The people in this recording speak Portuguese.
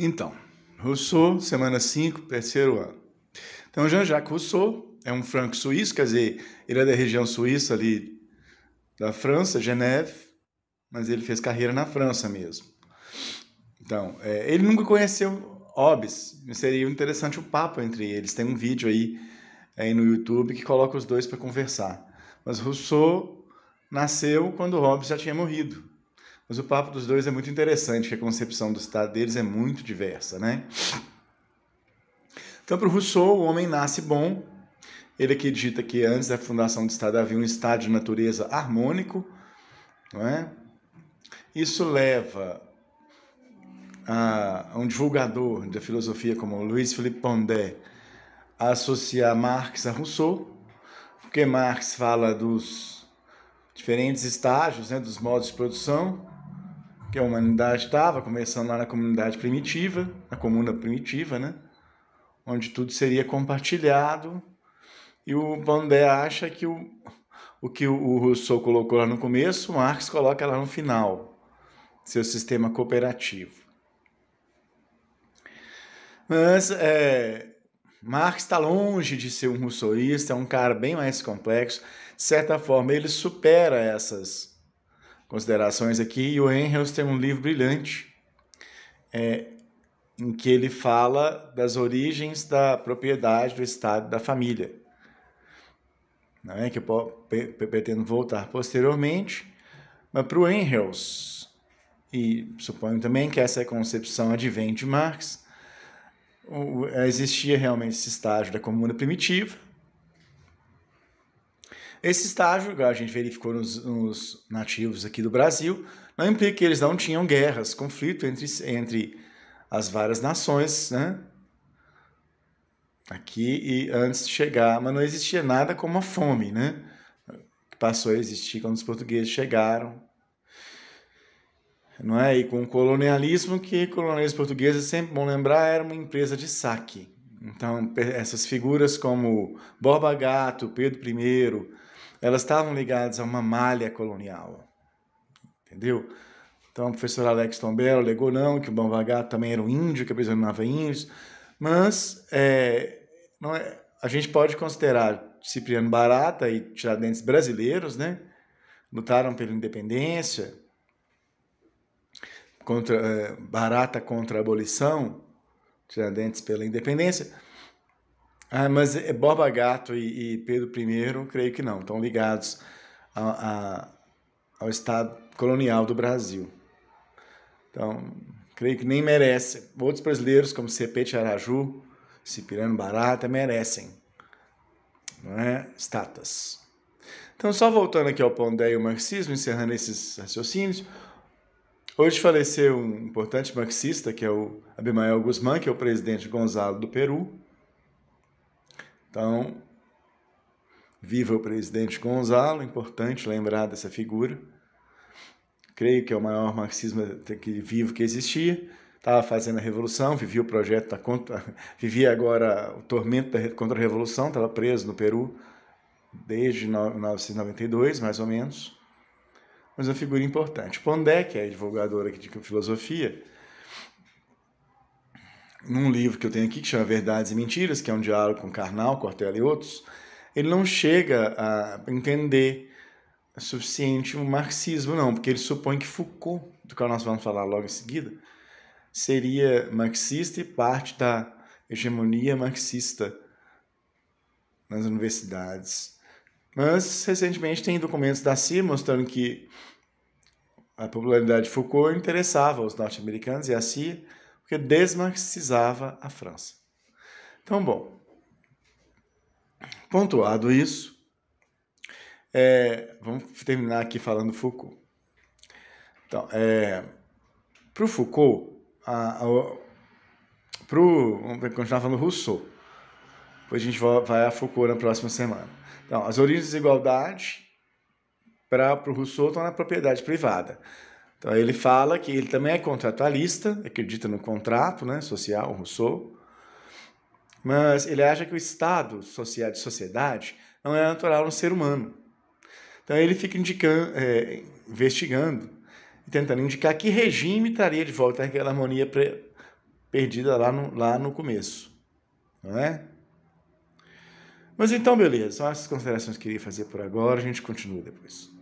Então, Rousseau, semana 5, terceiro ano. Então, Jean-Jacques Rousseau é um franco-suíço, quer dizer, ele é da região suíça ali da França, Geneve, mas ele fez carreira na França mesmo. Então, é, ele nunca conheceu Hobbes, seria interessante o papo entre eles. Tem um vídeo aí, é, aí no YouTube que coloca os dois para conversar. Mas Rousseau nasceu quando Hobbes já tinha morrido. Mas o papo dos dois é muito interessante, que a concepção do Estado tá deles é muito diversa, né? Então, para o Rousseau, o homem nasce bom. Ele acredita que antes da fundação do Estado havia um estado de natureza harmônico, não é? Isso leva a, um divulgador da filosofia como Luiz Philippe Pondé a associar Marx a Rousseau, porque Marx fala dos diferentes estágios, né, dos modos de produção, que a humanidade estava, começando lá na comunidade primitiva, na comuna primitiva, né? Onde tudo seria compartilhado. E o Bandé acha que o, o que o Rousseau colocou lá no começo, Marx coloca lá no final, seu sistema cooperativo. Mas é, Marx está longe de ser um rousseauista, é um cara bem mais complexo. De certa forma, ele supera essas considerações aqui. E o Engels tem um livro brilhante é, em que ele fala das origens da propriedade do Estado da família, né, que eu pretendo voltar posteriormente. Mas para o Engels, e suponho também que essa concepção advém de Marx, existia realmente esse estágio da comuna primitiva, esse estágio, que a gente verificou nos, nos, nativos aqui do Brasil, não implica que eles não tinham guerras, conflito entre, entre as várias nações, né? Aqui e antes de chegar, mas não existia nada como a fome, né? Que passou a existir quando os portugueses chegaram. Não é? E com o colonialismo, que colonialistas portugueses, é sempre bom lembrar, era uma empresa de saque. Então, essas figuras como Borba Gato, Pedro I, elas estavam ligadas a uma malha colonial. Entendeu? Então, o professor Alex Tombello alegou não, que o Bambagá também era um índio, que aprisionava índios, mas é, não é, a gente pode considerar Cipriano Barata e Tiradentes brasileiros, né? Lutaram pela independência, contra, é, Barata contra a abolição, Tiradentes pela independência. Ah, mas é Borba Gato e, e Pedro I, creio que não, estão ligados a, a, ao Estado colonial do Brasil. Então, creio que nem merece. Outros brasileiros, como Cepete Araju, Cipirano Barata, merecem não é? status. Então, só voltando aqui ao Pondé e o marxismo, encerrando esses raciocínios, hoje faleceu um importante marxista, que é o Abimael Guzmán, que é o presidente Gonzalo do Peru, então, viva o presidente Gonzalo, importante lembrar dessa figura. Creio que é o maior marxismo que, vivo que existia. Estava fazendo a revolução, vivia o projeto da contra... vivia agora o tormento da contra-revolução, estava preso no Peru desde 1992, mais ou menos. Mas uma figura importante. Pondé, que é divulgador aqui de filosofia, num livro que eu tenho aqui, que chama Verdades e Mentiras, que é um diálogo com Karnal, Cortella e outros, ele não chega a entender suficiente o marxismo, não, porque ele supõe que Foucault, do qual nós vamos falar logo em seguida, seria marxista e parte da hegemonia marxista nas universidades. Mas, recentemente, tem documentos da CIA mostrando que a popularidade de Foucault interessava os norte-americanos e a CIA porque desmarxizava a França. Então, bom, pontuado isso, é, vamos terminar aqui falando Foucault. Então, é, para o Foucault, a, a, pro, vamos continuar falando Rousseau, depois a gente vai a Foucault na próxima semana. Então, as origens da desigualdade para o Rousseau estão na propriedade privada. Então ele fala que ele também é contratualista, acredita no contrato né, social, Rousseau, mas ele acha que o estado social de sociedade não é natural no ser humano. Então ele fica indicando, é, investigando e tentando indicar que regime traria de volta aquela harmonia perdida lá no, lá no começo, não é? Mas então, beleza, são essas considerações que eu queria fazer por agora, a gente continua depois.